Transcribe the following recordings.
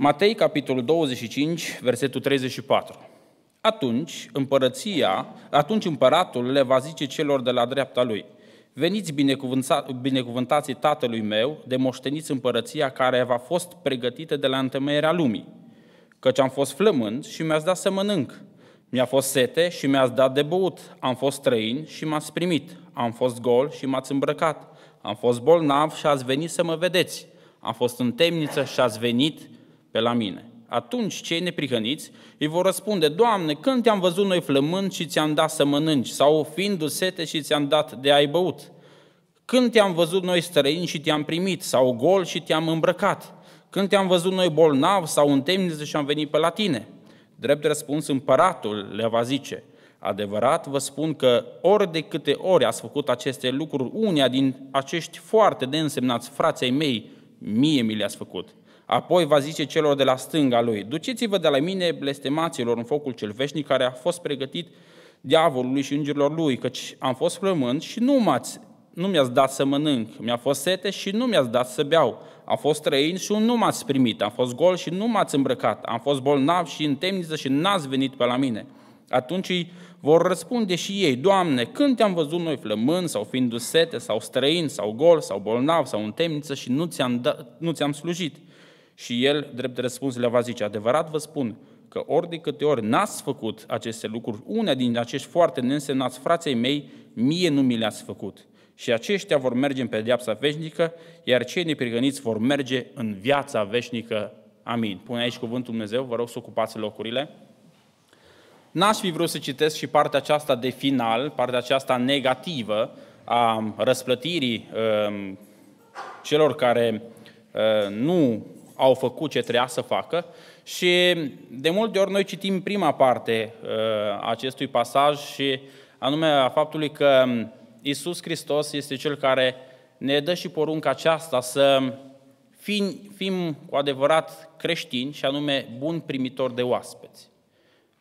Matei, capitolul 25, versetul 34. Atunci, împărăția, atunci împăratul le va zice celor de la dreapta lui, Veniți binecuvântații tatălui meu, de moșteniți împărăția care v-a fost pregătită de la întemeierea lumii. Căci am fost flămând și mi-ați dat să mănânc. Mi-a fost sete și mi-ați dat de băut. Am fost străin și m-ați primit. Am fost gol și m-ați îmbrăcat. Am fost bolnav și ați venit să mă vedeți. Am fost în temniță și ați venit pe la mine. Atunci cei neprihăniți îi vor răspunde, Doamne, când te-am văzut noi flămând și ți-am dat să mănânci, sau fiindu sete și ți-am dat de ai băut? Când te-am văzut noi străini și te-am primit, sau gol și te-am îmbrăcat? Când te-am văzut noi bolnav sau în temniță și am venit pe la tine? Drept răspuns, împăratul le va zice, Adevărat vă spun că ori de câte ori ați făcut aceste lucruri, unia din acești foarte de însemnați frații mei, mie mi le-ați făcut. Apoi va zice celor de la stânga lui, duceți-vă de la mine blestemaților în focul cel veșnic care a fost pregătit diavolului și îngerilor lui, căci am fost flămând și nu m-ați nu mi-ați dat să mănânc, mi-a fost sete și nu mi-ați dat să beau, am fost trăin și nu m-ați primit, am fost gol și nu m-ați îmbrăcat, am fost bolnav și în temniță și n-ați venit pe la mine. Atunci îi vor răspunde și ei, Doamne, când te-am văzut noi flămând sau fiind sete sau străin sau gol sau bolnav sau în temniță și nu ți-am, da, nu ți-am slujit? Și el, drept răspuns, le va zice, adevărat vă spun că ori de câte ori n-ați făcut aceste lucruri, una din acești foarte neînsemnați frații mei, mie nu mi le-ați făcut. Și aceștia vor merge în pedeapsa veșnică, iar cei neprigăniți vor merge în viața veșnică. Amin. Pune aici cuvântul Dumnezeu, vă rog să ocupați locurile. N-aș fi vrut să citesc și partea aceasta de final, partea aceasta negativă a răsplătirii um, celor care uh, nu au făcut ce trebuia să facă și de multe ori noi citim prima parte a uh, acestui pasaj și anume a faptului că um, Isus Hristos este Cel care ne dă și porunca aceasta să fim, fim cu adevărat creștini și anume bun primitor de oaspeți.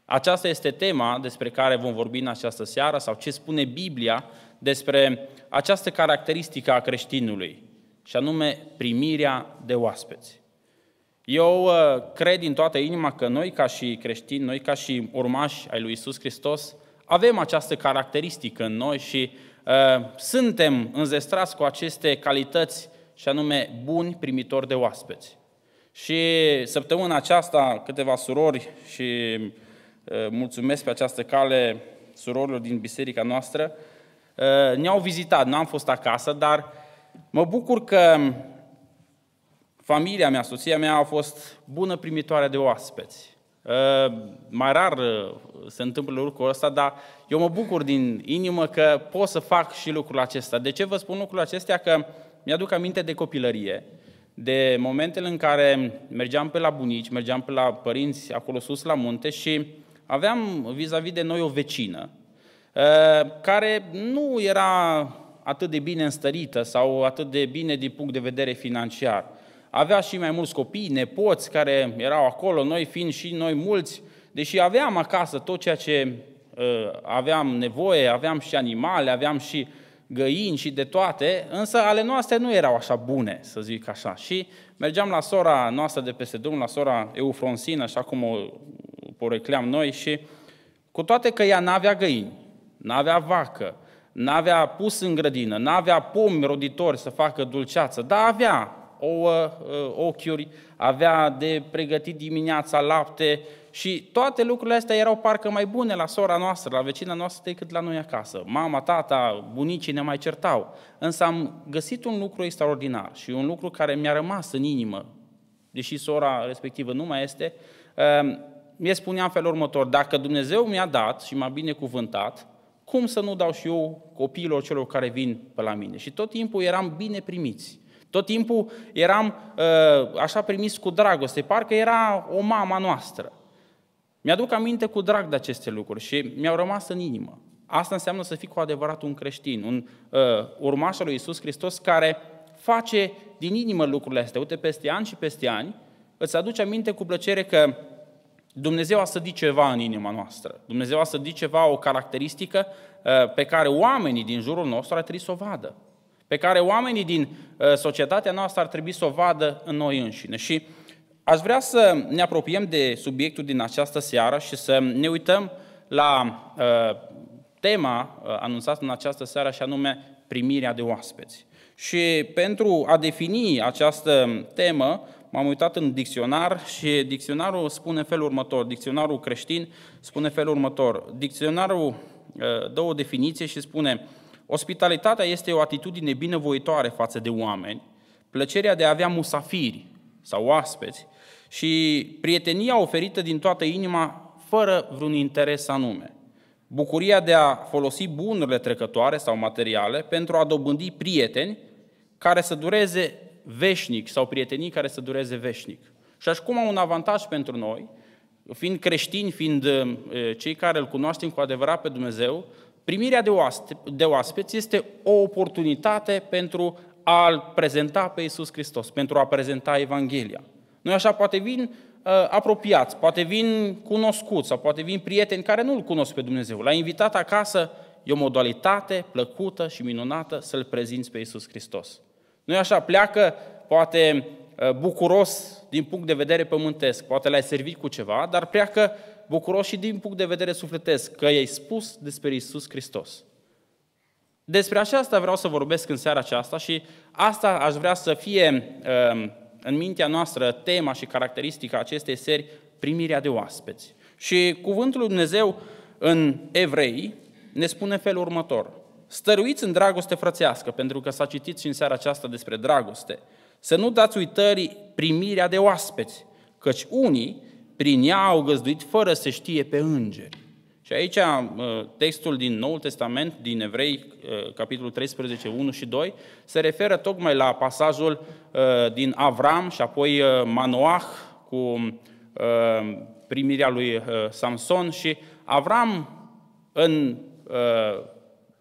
Aceasta este tema despre care vom vorbi în această seară sau ce spune Biblia despre această caracteristică a creștinului, și anume primirea de oaspeți. Eu uh, cred din toată inima că noi ca și creștini, noi ca și urmași ai lui Isus Hristos, avem această caracteristică în noi și uh, suntem înzestrați cu aceste calități și anume buni primitori de oaspeți. Și săptămâna aceasta câteva surori și uh, mulțumesc pe această cale surorilor din biserica noastră, uh, ne-au vizitat, nu am fost acasă, dar mă bucur că Familia mea, soția mea a fost bună primitoare de oaspeți. Ă, mai rar ă, se întâmplă lucrul ăsta, dar eu mă bucur din inimă că pot să fac și lucrul acesta. De ce vă spun lucrul acestea? Că mi-aduc aminte de copilărie, de momentele în care mergeam pe la bunici, mergeam pe la părinți acolo sus la munte și aveam vis-a-vis de noi o vecină ă, care nu era atât de bine înstărită sau atât de bine din punct de vedere financiar avea și mai mulți copii, nepoți care erau acolo, noi fiind și noi mulți, deși aveam acasă tot ceea ce uh, aveam nevoie, aveam și animale, aveam și găini și de toate, însă ale noastre nu erau așa bune, să zic așa. Și mergeam la sora noastră de peste drum, la sora Eufronsină, așa cum o porecleam noi, și cu toate că ea n-avea găini, n-avea vacă, n-avea pus în grădină, n-avea pomi roditori să facă dulceață, dar avea ouă, ă, ochiuri, avea de pregătit dimineața lapte și toate lucrurile astea erau parcă mai bune la sora noastră, la vecina noastră, decât la noi acasă. Mama, tata, bunicii ne mai certau. Însă am găsit un lucru extraordinar și un lucru care mi-a rămas în inimă, deși sora respectivă nu mai este, ă, mi spunea în felul următor, dacă Dumnezeu mi-a dat și m-a binecuvântat, cum să nu dau și eu copiilor celor care vin pe la mine? Și tot timpul eram bine primiți. Tot timpul eram uh, așa primis cu dragoste, parcă era o mama noastră. Mi-aduc aminte cu drag de aceste lucruri și mi-au rămas în inimă. Asta înseamnă să fii cu adevărat un creștin, un uh, urmaș al lui Isus Hristos care face din inimă lucrurile astea. Uite, peste ani și peste ani, îți aduce aminte cu plăcere că Dumnezeu a sădit ceva în inima noastră. Dumnezeu a sădit ceva, o caracteristică uh, pe care oamenii din jurul nostru ar trebui să o vadă pe care oamenii din uh, societatea noastră ar trebui să o vadă în noi înșine. Și aș vrea să ne apropiem de subiectul din această seară și să ne uităm la uh, tema uh, anunțată în această seară și anume primirea de oaspeți. Și pentru a defini această temă, m-am uitat în dicționar și dicționarul spune felul următor, dicționarul creștin spune felul următor. Dicționarul dă o definiție și spune Ospitalitatea este o atitudine binevoitoare față de oameni, plăcerea de a avea musafiri sau oaspeți și prietenia oferită din toată inima fără vreun interes anume. Bucuria de a folosi bunurile trecătoare sau materiale pentru a dobândi prieteni care să dureze veșnic sau prietenii care să dureze veșnic. Și așa cum un avantaj pentru noi, fiind creștini, fiind eh, cei care îl cunoaștem cu adevărat pe Dumnezeu, Primirea de, oaspe, de oaspeți este o oportunitate pentru a-L prezenta pe Iisus Hristos, pentru a prezenta Evanghelia. Noi așa poate vin uh, apropiați, poate vin cunoscuți sau poate vin prieteni care nu-L cunosc pe Dumnezeu. L-a invitat acasă, e o modalitate plăcută și minunată să-L prezinți pe Iisus Hristos. Noi așa pleacă, poate uh, bucuros din punct de vedere pământesc, poate l-ai servit cu ceva, dar pleacă bucuros și din punct de vedere sufletesc, că i-ai spus despre Isus Hristos. Despre aceasta vreau să vorbesc în seara aceasta și asta aș vrea să fie um, în mintea noastră tema și caracteristica acestei seri, primirea de oaspeți. Și cuvântul lui Dumnezeu în Evrei ne spune felul următor. Stăruiți în dragoste frățească, pentru că s-a citit și în seara aceasta despre dragoste. Să nu dați uitării primirea de oaspeți, căci unii prin ea au găzduit fără să știe pe îngeri. Și aici uh, textul din Noul Testament, din Evrei, uh, capitolul 13, 1 și 2, se referă tocmai la pasajul uh, din Avram și apoi Manoah cu primirea lui Samson și Avram în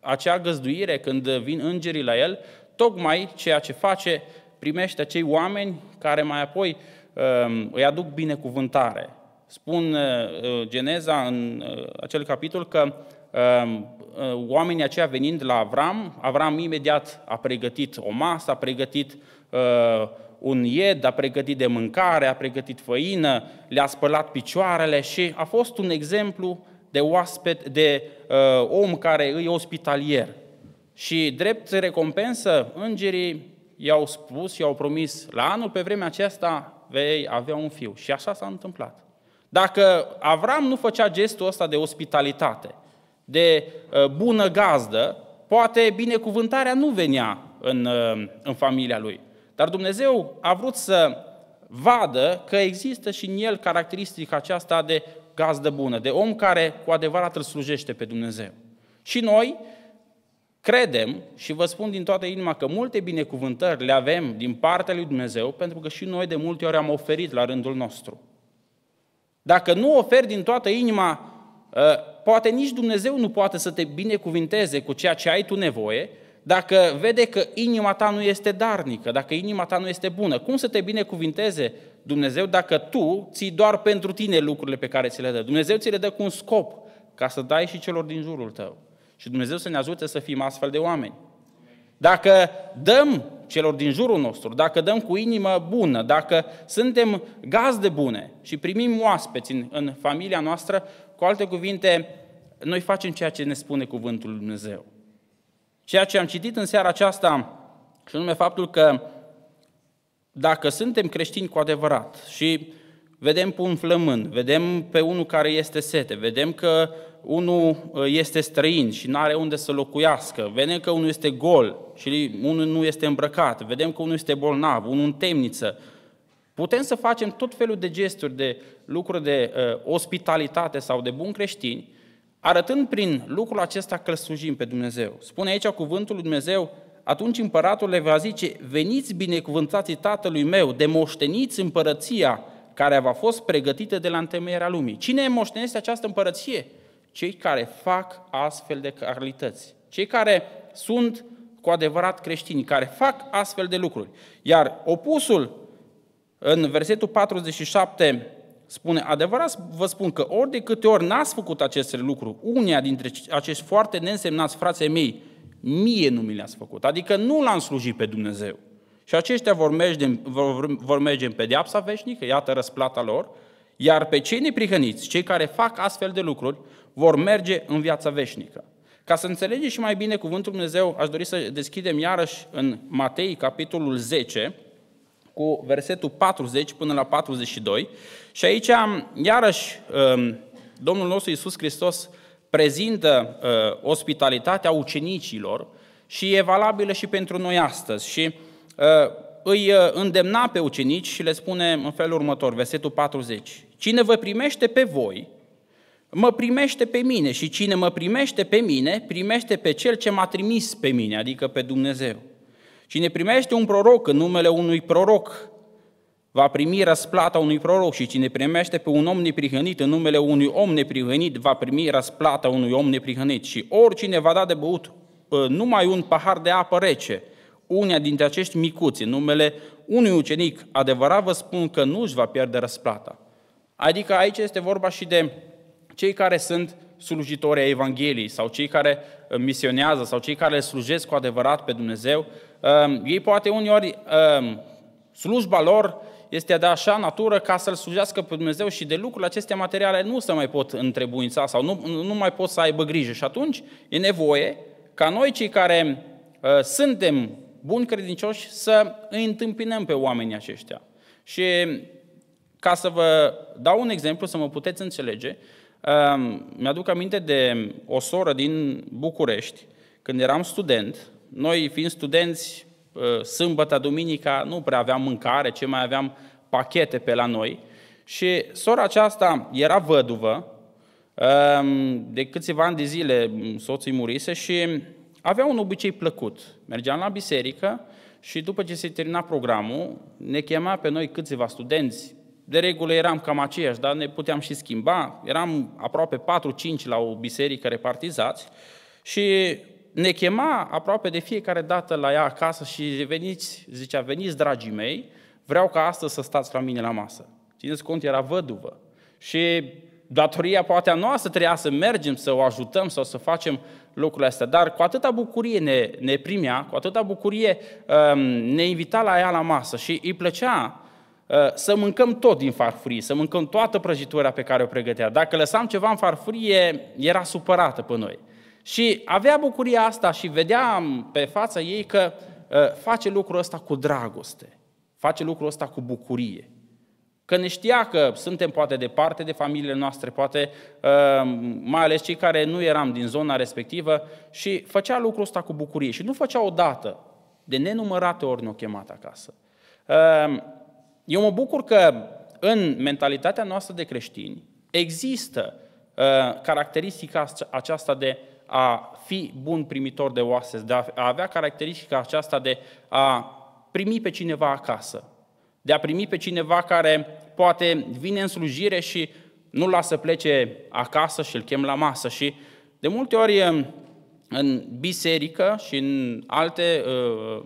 acea găzduire, când vin îngerii la el, tocmai ceea ce face, primește acei oameni care mai apoi Ehm, îi aduc binecuvântare. Spun eh, eh, Geneza în eh, acel capitol că ehm, oamenii aceia venind la Avram, Avram imediat a pregătit o masă, a pregătit un ied, a pregătit de mâncare, a pregătit făină, le-a spălat picioarele și a fost un exemplu de oaspet, de om care îi ospitalier. Și drept recompensă, îngerii i-au spus, i-au promis, la anul pe vremea aceasta vei avea un fiu. Și așa s-a întâmplat. Dacă Avram nu făcea gestul ăsta de ospitalitate, de ă, bună gazdă, poate binecuvântarea nu venea în, ă, în familia lui. Dar Dumnezeu a vrut să vadă că există și în el caracteristica aceasta de gazdă bună, de om care cu adevărat îl slujește pe Dumnezeu. Și noi, Credem și vă spun din toată inima că multe binecuvântări le avem din partea lui Dumnezeu, pentru că și noi de multe ori am oferit la rândul nostru. Dacă nu oferi din toată inima, ă, poate nici Dumnezeu nu poate să te binecuvinteze cu ceea ce ai tu nevoie, dacă vede că inima ta nu este darnică, dacă inima ta nu este bună. Cum să te binecuvinteze Dumnezeu dacă tu ții doar pentru tine lucrurile pe care ți le dă? Dumnezeu ți le dă cu un scop, ca să dai și celor din jurul tău. Și Dumnezeu să ne ajute să fim astfel de oameni. Dacă dăm celor din jurul nostru, dacă dăm cu inimă bună, dacă suntem gazde bune și primim oaspeți în, în familia noastră, cu alte cuvinte, noi facem ceea ce ne spune cuvântul lui Dumnezeu. Ceea ce am citit în seara aceasta, și anume faptul că dacă suntem creștini cu adevărat și vedem pe un flămân, vedem pe unul care este sete, vedem că unul ă, este străin și nu are unde să locuiască, vedem că unul este gol și unul nu este îmbrăcat, vedem că unul este bolnav, unul în temniță. Putem să facem tot felul de gesturi, de lucruri de uh, ospitalitate sau de bun creștini, arătând prin lucrul acesta că îl slujim pe Dumnezeu. Spune aici cuvântul lui Dumnezeu, atunci împăratul le va zice, veniți binecuvântați tatălui meu, demoșteniți împărăția care v-a fost pregătită de la întemeierea lumii. Cine moștenește această împărăție? cei care fac astfel de realități, cei care sunt cu adevărat creștini, care fac astfel de lucruri. Iar opusul, în versetul 47, spune, adevărat vă spun că ori de câte ori n-ați făcut aceste lucruri, unia dintre acești foarte neînsemnați frații mei, mie nu mi le-ați făcut. Adică nu l-am slujit pe Dumnezeu. Și aceștia vor merge, vor, vor merge în pedeapsa veșnică, iată răsplata lor, iar pe cei neprihăniți, cei care fac astfel de lucruri, vor merge în viața veșnică. Ca să înțelegeți și mai bine cuvântul Dumnezeu, aș dori să deschidem iarăși în Matei, capitolul 10, cu versetul 40 până la 42. Și aici, iarăși, um, Domnul nostru Iisus Hristos prezintă uh, ospitalitatea ucenicilor și e valabilă și pentru noi astăzi. Și uh, îi uh, îndemna pe ucenici și le spune în felul următor, versetul 40. Cine vă primește pe voi, mă primește pe mine și cine mă primește pe mine, primește pe cel ce m-a trimis pe mine, adică pe Dumnezeu. Cine primește un proroc în numele unui proroc, va primi răsplata unui proroc și cine primește pe un om neprihănit în numele unui om neprihănit, va primi răsplata unui om neprihănit. Și oricine va da de băut ă, numai un pahar de apă rece, unea dintre acești micuți, în numele unui ucenic, adevărat vă spun că nu își va pierde răsplata. Adică aici este vorba și de cei care sunt slujitori ai Evangheliei sau cei care uh, misionează sau cei care slujesc cu adevărat pe Dumnezeu, um, ei poate uneori um, slujba lor este de așa natură ca să-L slujească pe Dumnezeu și de lucrurile acestea materiale nu se mai pot întrebuința sau nu, nu mai pot să aibă grijă. Și atunci e nevoie ca noi cei care uh, suntem buni credincioși să îi întâmpinăm pe oamenii aceștia. Și ca să vă dau un exemplu, să mă puteți înțelege, mi-aduc aminte de o soră din București, când eram student, noi fiind studenți, ă, sâmbătă, duminica, nu prea aveam mâncare, ce mai aveam pachete pe la noi. Și sora aceasta era văduvă, de câțiva ani de zile soții murise și avea un obicei plăcut. Mergeam la biserică și după ce se termina programul, ne chema pe noi câțiva studenți de regulă eram cam aceiași, dar ne puteam și schimba. Eram aproape 4-5 la o biserică repartizați și ne chema aproape de fiecare dată la ea acasă și veniți, zicea, veniți dragii mei, vreau ca astăzi să stați la mine la masă. Țineți cont, era văduvă. Și datoria poate a noastră treia să mergem, să o ajutăm sau să facem lucrurile astea. Dar cu atâta bucurie ne, ne primea, cu atâta bucurie um, ne invita la ea la masă și îi plăcea Uh, să mâncăm tot din farfurie, să mâncăm toată prăjitura pe care o pregătea. Dacă lăsam ceva în farfurie, era supărată pe noi. Și avea bucuria asta și vedeam pe fața ei că uh, face lucrul ăsta cu dragoste, face lucrul ăsta cu bucurie. Că ne știa că suntem poate departe de familiile noastre, poate uh, mai ales cei care nu eram din zona respectivă și făcea lucrul ăsta cu bucurie. Și nu făcea odată, de nenumărate ori ne-o chemat acasă. Eu mă bucur că în mentalitatea noastră de creștini există uh, caracteristica aceasta de a fi bun primitor de oase, de a avea caracteristica aceasta de a primi pe cineva acasă, de a primi pe cineva care poate vine în slujire și nu-l lasă plece acasă și îl chem la masă. Și de multe ori um, în biserică și în alte uh,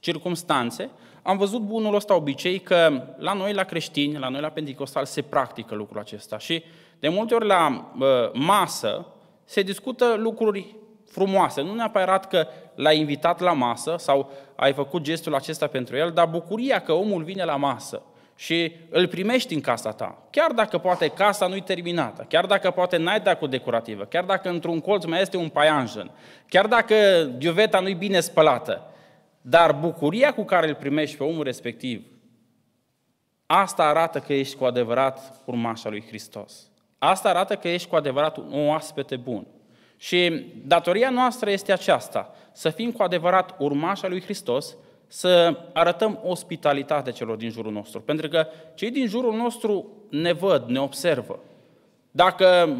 circumstanțe, am văzut bunul ăsta obicei că la noi, la creștini, la noi, la pentecostal, se practică lucrul acesta și de multe ori la uh, masă se discută lucruri frumoase. Nu neapărat că l-ai invitat la masă sau ai făcut gestul acesta pentru el, dar bucuria că omul vine la masă și îl primești în casa ta. Chiar dacă poate casa nu-i terminată, chiar dacă poate n-ai dat cu decorativă, chiar dacă într-un colț mai este un paianjen, chiar dacă diuveta nu-i bine spălată, dar bucuria cu care îl primești pe omul respectiv, asta arată că ești cu adevărat urmașa lui Hristos. Asta arată că ești cu adevărat un oaspete bun. Și datoria noastră este aceasta, să fim cu adevărat urmașa lui Hristos, să arătăm ospitalitate celor din jurul nostru. Pentru că cei din jurul nostru ne văd, ne observă. Dacă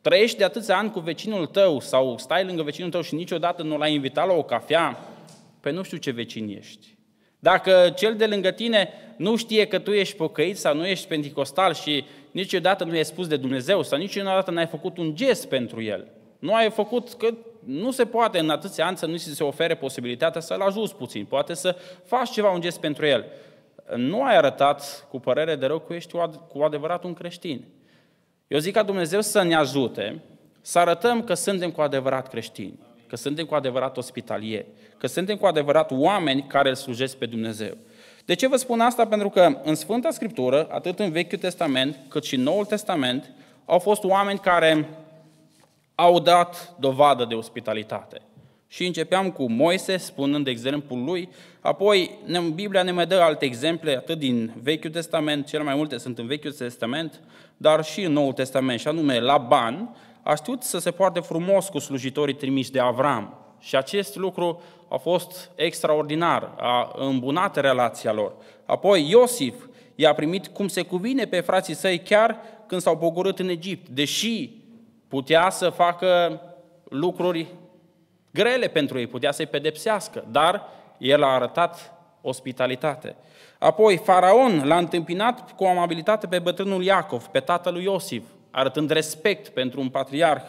trăiești de atâția ani cu vecinul tău sau stai lângă vecinul tău și niciodată nu l-ai invitat la o cafea, pe nu știu ce vecin ești. Dacă cel de lângă tine nu știe că tu ești pocăit sau nu ești pentecostal și niciodată nu i-ai spus de Dumnezeu sau niciodată n-ai făcut un gest pentru el, nu ai făcut că nu se poate în atâția ani să nu se ofere posibilitatea să-l ajuți puțin, poate să faci ceva un gest pentru el. Nu ai arătat cu părere de rău că ești cu adevărat un creștin. Eu zic ca Dumnezeu să ne ajute să arătăm că suntem cu adevărat creștini că suntem cu adevărat ospitalieri, că suntem cu adevărat oameni care îl slujesc pe Dumnezeu. De ce vă spun asta? Pentru că în Sfânta Scriptură, atât în Vechiul Testament, cât și în Noul Testament, au fost oameni care au dat dovadă de ospitalitate. Și începeam cu Moise, spunând exemplul lui, apoi Biblia ne mai dă alte exemple, atât din Vechiul Testament, cele mai multe sunt în Vechiul Testament, dar și în Noul Testament, și anume Laban, a știut să se poarte frumos cu slujitorii trimiși de Avram. Și acest lucru a fost extraordinar, a îmbunat relația lor. Apoi Iosif i-a primit cum se cuvine pe frații săi chiar când s-au pogorât în Egipt, deși putea să facă lucruri grele pentru ei, putea să-i pedepsească, dar el a arătat ospitalitate. Apoi, Faraon l-a întâmpinat cu amabilitate pe bătrânul Iacov, pe tatăl lui Iosif, arătând respect pentru un patriarh.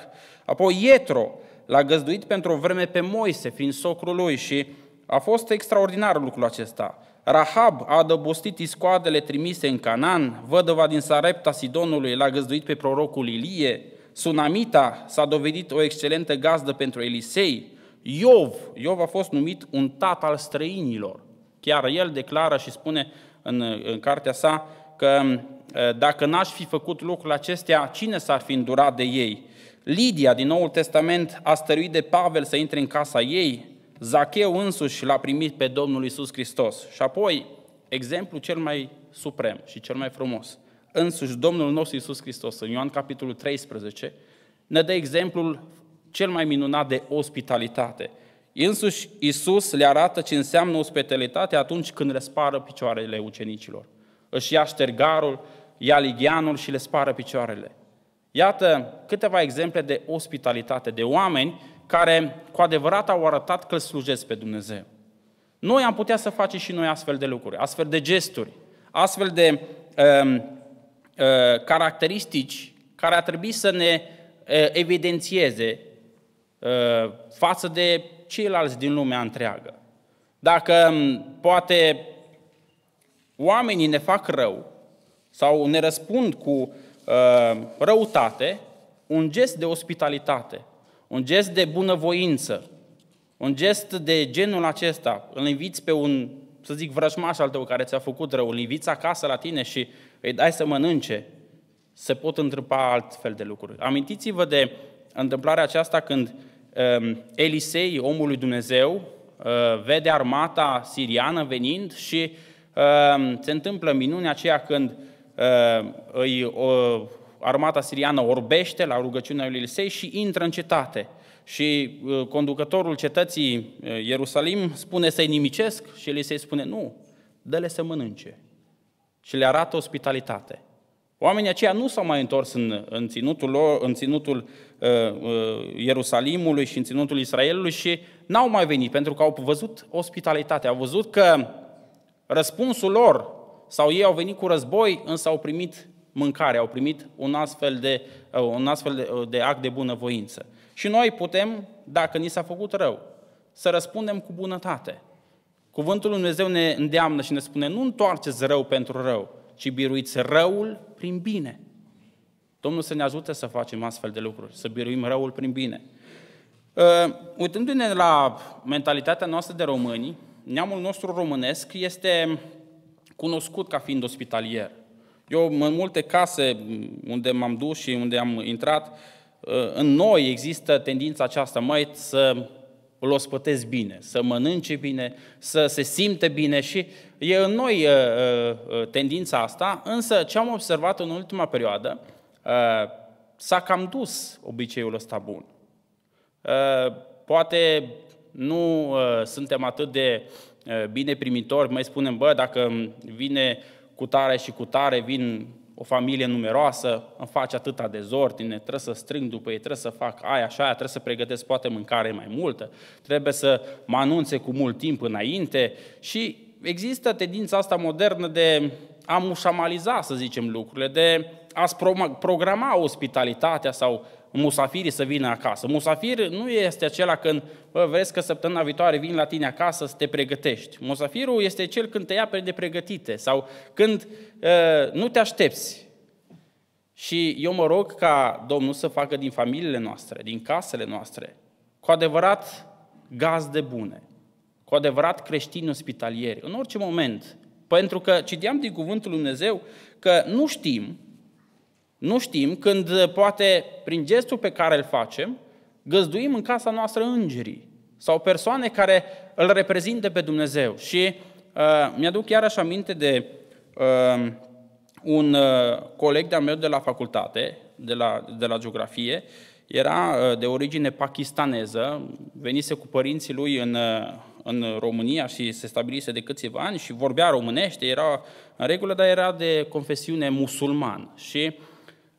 Apoi Ietro l-a găzduit pentru o vreme pe Moise, fiind socrul lui și a fost extraordinar lucrul acesta. Rahab a adăbostit iscoadele trimise în Canaan, vădăva din Sarepta Sidonului l-a găzduit pe prorocul Ilie, Sunamita s-a dovedit o excelentă gazdă pentru Elisei, Iov, Iov a fost numit un tat al străinilor. Chiar el declară și spune în, în cartea sa că Eh, dacă n-aș fi făcut lucrul acestea, cine s-ar fi îndurat de ei? Lidia din Noul Testament a stăruit de Pavel să intre în casa ei, Zacheu însuși l-a primit pe Domnul Isus Hristos. Și apoi, exemplu cel mai suprem și cel mai frumos, însuși Domnul nostru Isus Hristos, în Ioan capitolul 13, ne dă exemplul cel mai minunat de ospitalitate. Însuși Isus le arată ce înseamnă ospitalitate atunci când spară picioarele ucenicilor. Își ia ștergarul, ia ligianul și le spară picioarele. Iată câteva exemple de ospitalitate, de oameni care cu adevărat au arătat că îl slujesc pe Dumnezeu. Noi am putea să facem și noi astfel de lucruri, astfel de gesturi, astfel de uh, uh, caracteristici care ar trebui să ne uh, evidențieze uh, față de ceilalți din lumea întreagă. Dacă poate oamenii ne fac rău, sau ne răspund cu uh, răutate, un gest de ospitalitate, un gest de bunăvoință, un gest de genul acesta. Îl inviți pe un, să zic, vrăjmaș al tău care ți-a făcut rău, îl inviți acasă la tine și îi dai să mănânce, se pot întâmpla alt fel de lucruri. Amintiți-vă de întâmplarea aceasta când um, Elisei, omul lui Dumnezeu, uh, vede armata siriană venind și uh, se întâmplă minunea aceea când uh, Uh, îi, o, armata siriană orbește la rugăciunea lui Elisei și intră în cetate. Și uh, conducătorul cetății uh, Ierusalim spune să-i nimicesc și Elisei spune, nu, dă-le să mănânce. Și le arată ospitalitate. Oamenii aceia nu s-au mai întors în, în ținutul, lor, în ținutul uh, uh, Ierusalimului și în ținutul Israelului și n-au mai venit pentru că au văzut ospitalitatea, au văzut că răspunsul lor sau ei au venit cu război, însă au primit mâncare, au primit un astfel de, uh, un astfel uh, de act de bunăvoință. Și noi putem, dacă ni s-a făcut rău, să răspundem cu bunătate. Cuvântul Lui Dumnezeu ne îndeamnă și ne spune, nu întoarceți rău pentru rău, ci biruiți răul prin bine. Domnul să ne ajute să facem astfel de lucruri, să biruim răul prin bine. Uh, uitându-ne la mentalitatea noastră de români, neamul nostru românesc este cunoscut ca fiind ospitalier. Eu, în multe case unde m-am dus și unde am intrat, ă, în noi există tendința aceasta, mai să îl ospătez bine, să mănânce bine, să se simte bine și e în noi ă, ă, tendința asta, însă ce am observat în ultima perioadă, s-a cam dus obiceiul ăsta bun. Poate nu suntem atât de bine primitori, mai spunem, bă, dacă vine cu tare și cu tare, vin o familie numeroasă, îmi face atâta dezordine, trebuie să strâng după ei, trebuie să fac aia și aia, trebuie să pregătesc poate mâncare mai multă, trebuie să mă anunțe cu mult timp înainte și există tendința asta modernă de a mușamaliza, să zicem, lucrurile, de a programa ospitalitatea sau musafirii să vină acasă. Musafir nu este acela când bă, vezi că săptămâna viitoare vin la tine acasă să te pregătești. Musafirul este cel când te ia pe pregătite sau când uh, nu te aștepți. Și eu mă rog ca Domnul să facă din familiile noastre, din casele noastre, cu adevărat gazde bune, cu adevărat creștini ospitalieri, în orice moment. Pentru că citeam din Cuvântul Lui Dumnezeu că nu știm nu știm când eh, poate prin gestul pe care îl facem, găzduim în casa noastră îngerii sau persoane care îl reprezintă pe Dumnezeu. Și uh, mi-aduc iarăși aminte de uh, un uh, coleg de-al meu de la facultate, de la, de la geografie, era uh, de origine pakistaneză, venise cu părinții lui în, uh, în România și se stabilise de câțiva ani și vorbea românește, era în regulă, dar era de confesiune musulman. Și uh,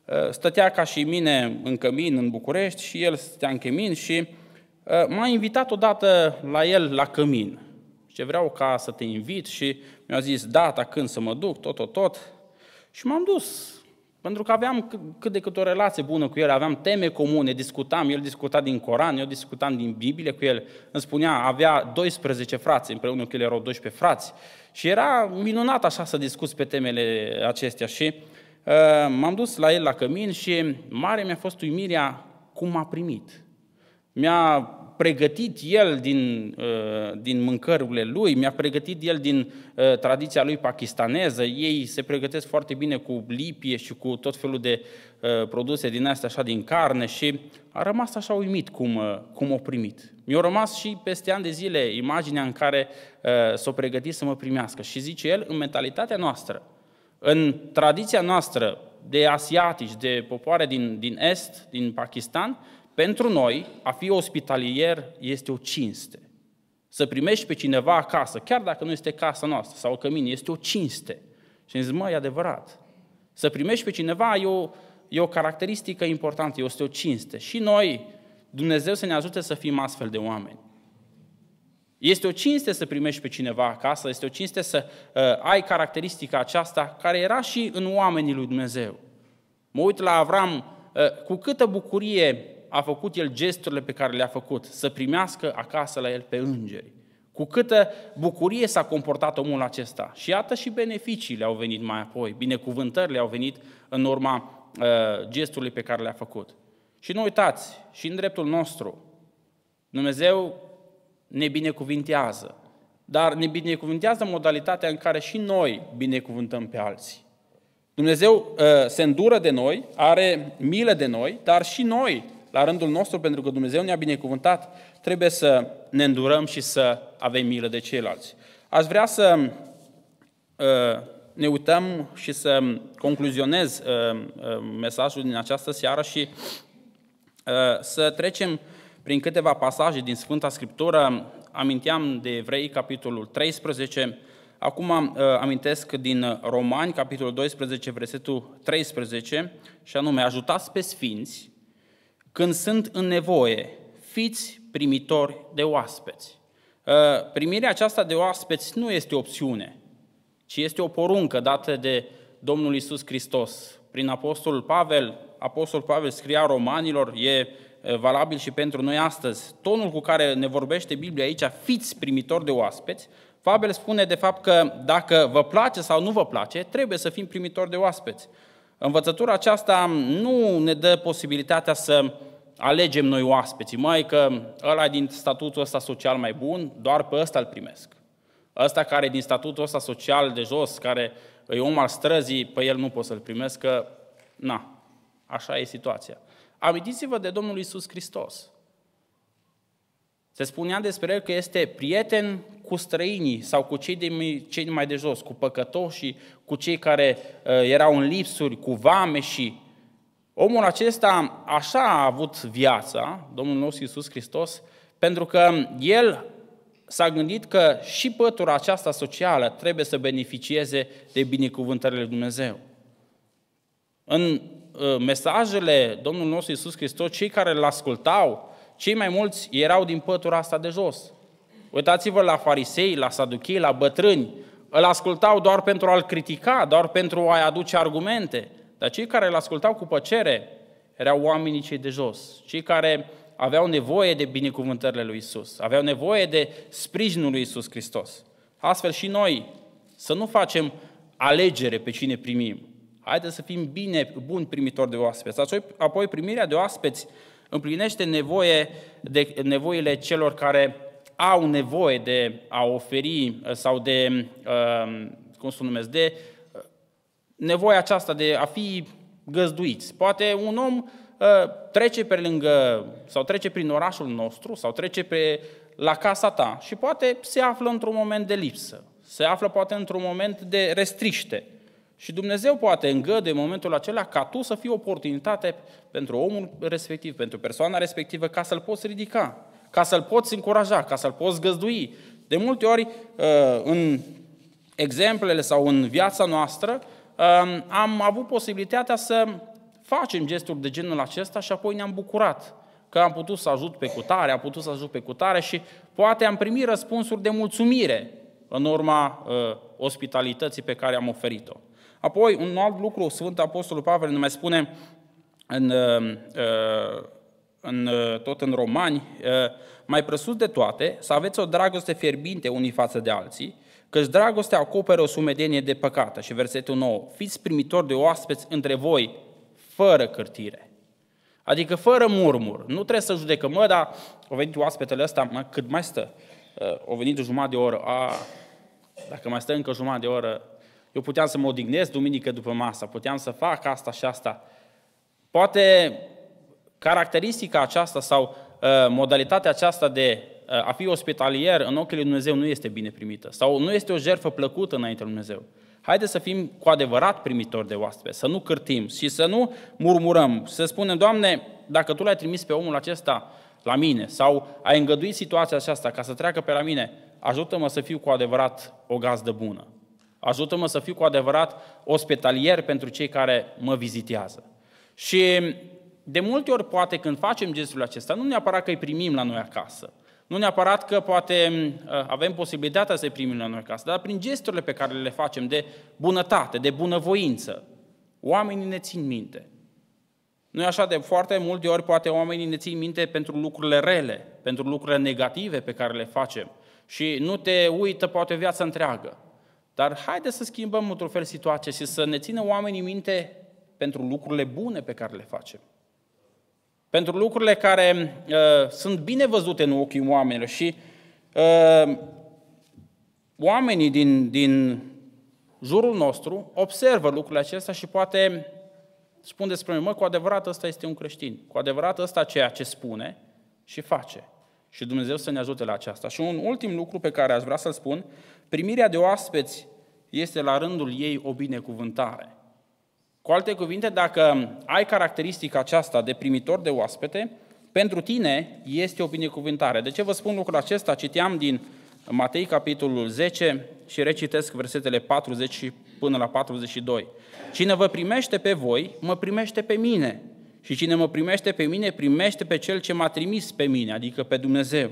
Uh, stătea ca și mine în cămin în București și el stătea în cămin și uh, m-a invitat odată la el la cămin. Ce vreau ca să te invit și mi-a zis data, când să mă duc, tot, tot, tot. Și m-am dus, pentru că aveam cât de cât o relație bună cu el, aveam teme comune, discutam, el discuta din Coran, eu discutam din Biblie cu el, îmi spunea, avea 12 frați, împreună cu el erau 12 frați. Și era minunat așa să discuți pe temele acestea și uh, Uh, m-am dus la el la cămin și mare mi-a fost uimirea cum m-a primit. Mi-a pregătit el din, uh, din mâncărurile lui, mi-a pregătit el din uh, tradiția lui pakistaneză. Ei se pregătesc foarte bine cu lipie și cu tot felul de produse din astea, așa, din carne și a rămas așa uimit cum, cum o primit. Mi-a rămas și peste ani de zile imaginea în care s-o pregătit să mă primească. Și zice el, în mentalitatea noastră, în tradiția noastră de asiatici, de popoare din, din Est, din Pakistan, pentru noi, a fi ospitalier este o cinste. Să primești pe cineva acasă, chiar dacă nu este casa noastră sau cămin, este o cinste. Și zic, mă, e adevărat. Să primești pe cineva e o, e o caracteristică importantă, este o cinste. Și noi, Dumnezeu să ne ajute să fim astfel de oameni. Este o cinste să primești pe cineva acasă, este o cinste să uh, ai caracteristica aceasta care era și în oamenii lui Dumnezeu. Mă uit la Avram, uh, cu câtă bucurie a făcut el gesturile pe care le-a făcut, să primească acasă la el pe îngeri. Cu câtă bucurie s-a comportat omul acesta. Și iată și beneficiile au venit mai apoi, binecuvântările au venit în urma uh, gesturilor pe care le-a făcut. Și nu uitați, și în dreptul nostru, Dumnezeu ne binecuvintează. Dar ne binecuvintează modalitatea în care și noi binecuvântăm pe alții. Dumnezeu ă, se îndură de noi, are milă de noi, dar și noi, la rândul nostru, pentru că Dumnezeu ne-a binecuvântat, trebuie să ne îndurăm și să avem milă de ceilalți. Aș vrea să ă, ne uităm și să concluzionez ă, mesajul din această seară și să trecem prin câteva pasaje din Sfânta Scriptură, aminteam de Evrei, capitolul 13, acum uh, amintesc din Romani, capitolul 12, versetul 13, și anume, ajutați pe sfinți când sunt în nevoie, fiți primitori de oaspeți. Uh, primirea aceasta de oaspeți nu este opțiune, ci este o poruncă dată de Domnul Isus Hristos. Prin Apostolul Pavel, Apostolul Pavel scria romanilor, e valabil și pentru noi astăzi. Tonul cu care ne vorbește Biblia aici, fiți primitori de oaspeți, Fabel spune de fapt că dacă vă place sau nu vă place, trebuie să fim primitori de oaspeți. Învățătura aceasta nu ne dă posibilitatea să alegem noi oaspeții, mai că ăla din statutul ăsta social mai bun, doar pe ăsta îl primesc. Ăsta care din statutul ăsta social de jos, care e om al străzii, pe el nu pot să-l primesc, că na, așa e situația. Amintiți-vă de Domnul Isus Hristos. Se spunea despre el că este prieten cu străinii sau cu cei, de, cei mai de jos, cu păcătoșii, cu cei care uh, erau în lipsuri, cu vame și Omul acesta așa a avut viața, Domnul nostru Isus Hristos, pentru că el s-a gândit că și pătura aceasta socială trebuie să beneficieze de binecuvântările lui Dumnezeu. În Uh, mesajele Domnului nostru Isus Hristos, cei care îl ascultau, cei mai mulți erau din pătura asta de jos. Uitați-vă la farisei, la saduchei, la bătrâni. Îl ascultau doar pentru a-l critica, doar pentru a-i aduce argumente. Dar cei care îl ascultau cu păcere erau oamenii cei de jos, cei care aveau nevoie de binecuvântările lui Isus, aveau nevoie de sprijinul lui Isus Hristos. Astfel și noi să nu facem alegere pe cine primim, Haideți să fim bine, buni primitori de oaspeți. Apoi, apoi primirea de oaspeți împlinește nevoie de, nevoile celor care au nevoie de a oferi uh, sau de, um, cum să numesc, de uh, nevoia aceasta de a fi găzduiți. Poate un om uh, trece pe lângă, sau trece prin orașul nostru, sau trece pe, la casa ta și poate se află într-un moment de lipsă, se află poate într-un moment de restriște. Și Dumnezeu poate îngăde în momentul acela ca tu să fii oportunitate pentru omul respectiv, pentru persoana respectivă, ca să-l poți ridica, ca să-l poți încuraja, ca să-l poți găzdui. De multe ori, uh, în exemplele sau în viața noastră, um, am avut posibilitatea să facem gesturi de genul acesta și apoi ne-am bucurat că am putut să ajut pe cutare, am putut să ajut pe cutare și poate am primit răspunsuri de mulțumire în urma uh, ospitalității pe care am oferit-o. Apoi, un alt lucru, Sfântul Apostolul Pavel ne mai spune în, uh, uh, în, uh, tot în Romani, mai presus de toate, să aveți o dragoste fierbinte unii față de alții, căci dragostea acoperă o sumedenie de păcată. Și versetul 9, fiți primitori de oaspeți între voi, fără cârtire. Adică fără murmur. Nu trebuie să judecăm, mă, dar o venit oaspetele ăsta, mă, cât mai stă? O venit jumătate de oră, a, dacă mai stă încă jumătate de oră, eu puteam să mă odihnesc duminică după masă, puteam să fac asta și asta. Poate caracteristica aceasta sau uh, modalitatea aceasta de uh, a fi ospitalier în ochii lui Dumnezeu nu este bine primită sau nu este o jertfă plăcută înainte lui Dumnezeu. Haideți să fim cu adevărat primitori de oaspe, să nu cârtim și să nu murmurăm, să spunem, Doamne, dacă Tu l-ai trimis pe omul acesta la mine sau ai îngăduit situația aceasta ca să treacă pe la mine, ajută-mă să fiu cu adevărat o gazdă bună. Ajută-mă să fiu cu adevărat ospitalier pentru cei care mă vizitează. Și de multe ori, poate, când facem gestul acesta, nu neapărat că îi primim la noi acasă, nu neapărat că poate avem posibilitatea să-i primim la noi acasă, dar prin gesturile pe care le facem de bunătate, de bunăvoință, oamenii ne țin minte. Nu e așa de foarte multe ori, poate oamenii ne țin minte pentru lucrurile rele, pentru lucrurile negative pe care le facem și nu te uită poate viața întreagă. Dar haide să schimbăm într-un fel situația și să ne țină oamenii minte pentru lucrurile bune pe care le facem. Pentru lucrurile care uh, sunt bine văzute în ochii oamenilor și uh, oamenii din, din jurul nostru observă lucrurile acestea și poate spun despre noi, mă, cu adevărat ăsta este un creștin, cu adevărat ăsta ceea ce spune și face. Și Dumnezeu să ne ajute la aceasta. Și un ultim lucru pe care aș vrea să-l spun, Primirea de oaspeți este la rândul ei o binecuvântare. Cu alte cuvinte, dacă ai caracteristica aceasta de primitor de oaspete, pentru tine este o binecuvântare. De ce vă spun lucrul acesta? Citeam din Matei, capitolul 10, și recitesc versetele 40 până la 42. Cine vă primește pe voi, mă primește pe mine. Și cine mă primește pe mine, primește pe cel ce m-a trimis pe mine, adică pe Dumnezeu.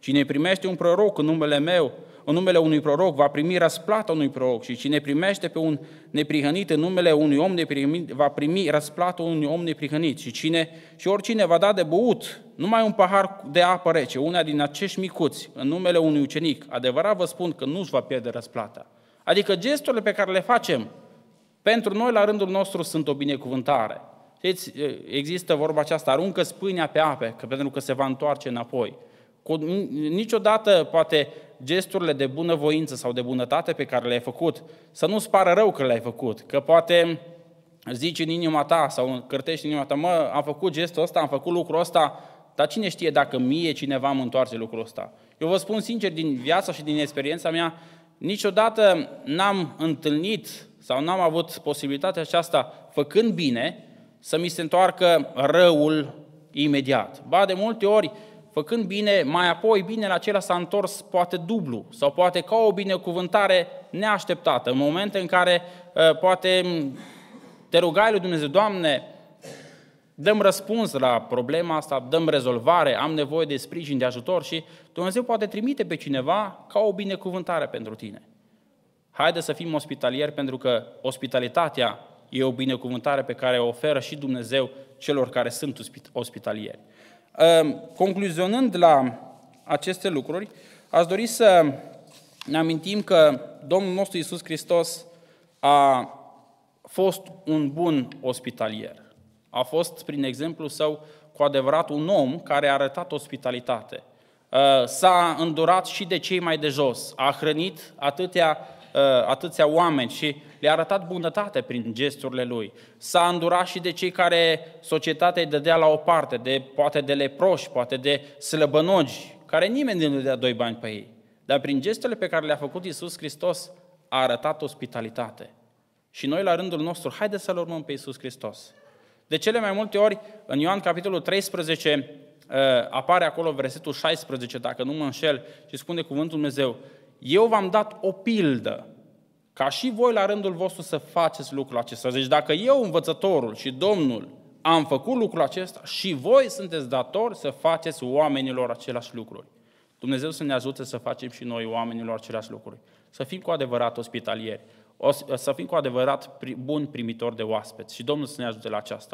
Cine primește un proroc în numele meu, în numele unui proroc va primi răsplata unui proroc și cine primește pe un neprihănit în numele unui om neprihănit va primi răsplata unui om neprihănit și, cine, și oricine va da de băut numai un pahar de apă rece, una din acești micuți, în numele unui ucenic, adevărat vă spun că nu ți va pierde răsplata. Adică gesturile pe care le facem pentru noi, la rândul nostru, sunt o binecuvântare. Știți, există vorba aceasta, aruncă spâinea pe ape, că pentru că se va întoarce înapoi. Niciodată, poate, gesturile de bunăvoință sau de bunătate pe care le-ai făcut, să nu-ți pară rău că le-ai făcut, că poate zici în inima ta sau cărtești în inima ta, mă, am făcut gestul ăsta, am făcut lucrul ăsta, dar cine știe dacă mie cineva mă întoarce lucrul ăsta? Eu vă spun sincer din viața și din experiența mea, niciodată n-am întâlnit sau n-am avut posibilitatea aceasta, făcând bine, să mi se întoarcă răul imediat. Ba, de multe ori, făcând bine, mai apoi la acela s-a întors poate dublu sau poate ca o binecuvântare neașteptată, în momente în care uh, poate te rugai lui Dumnezeu, Doamne, dăm răspuns la problema asta, dăm rezolvare, am nevoie de sprijin, de ajutor și Dumnezeu poate trimite pe cineva ca o binecuvântare pentru tine. Haide să fim ospitalieri pentru că ospitalitatea e o binecuvântare pe care o oferă și Dumnezeu celor care sunt ospitalieri. Ehm, concluzionând la aceste lucruri, aș dori să ne amintim că Domnul nostru Isus Hristos a fost un bun ospitalier. A fost, prin exemplu său, cu adevărat un om care a arătat ospitalitate. Ehm, s-a îndurat și de cei mai de jos. A hrănit atâtea Uh, atâția oameni și le-a arătat bunătate prin gesturile lui. S-a îndurat și de cei care societatea îi dădea la o parte, de, poate de leproși, poate de slăbănogi, care nimeni nu dea doi bani pe ei. Dar prin gesturile pe care le-a făcut Isus Hristos, a arătat ospitalitate. Și noi, la rândul nostru, haideți să-L urmăm pe Isus Hristos. De cele mai multe ori, în Ioan capitolul 13, uh, apare acolo versetul 16, dacă nu mă înșel, și spune cuvântul Dumnezeu, eu v-am dat o pildă, ca și voi la rândul vostru să faceți lucrul acesta. Deci dacă eu, învățătorul și Domnul, am făcut lucrul acesta și voi sunteți datori să faceți oamenilor același lucruri. Dumnezeu să ne ajute să facem și noi oamenilor același lucruri. Să fim cu adevărat ospitalieri, să fim cu adevărat buni primitori de oaspeți și Domnul să ne ajute la aceasta.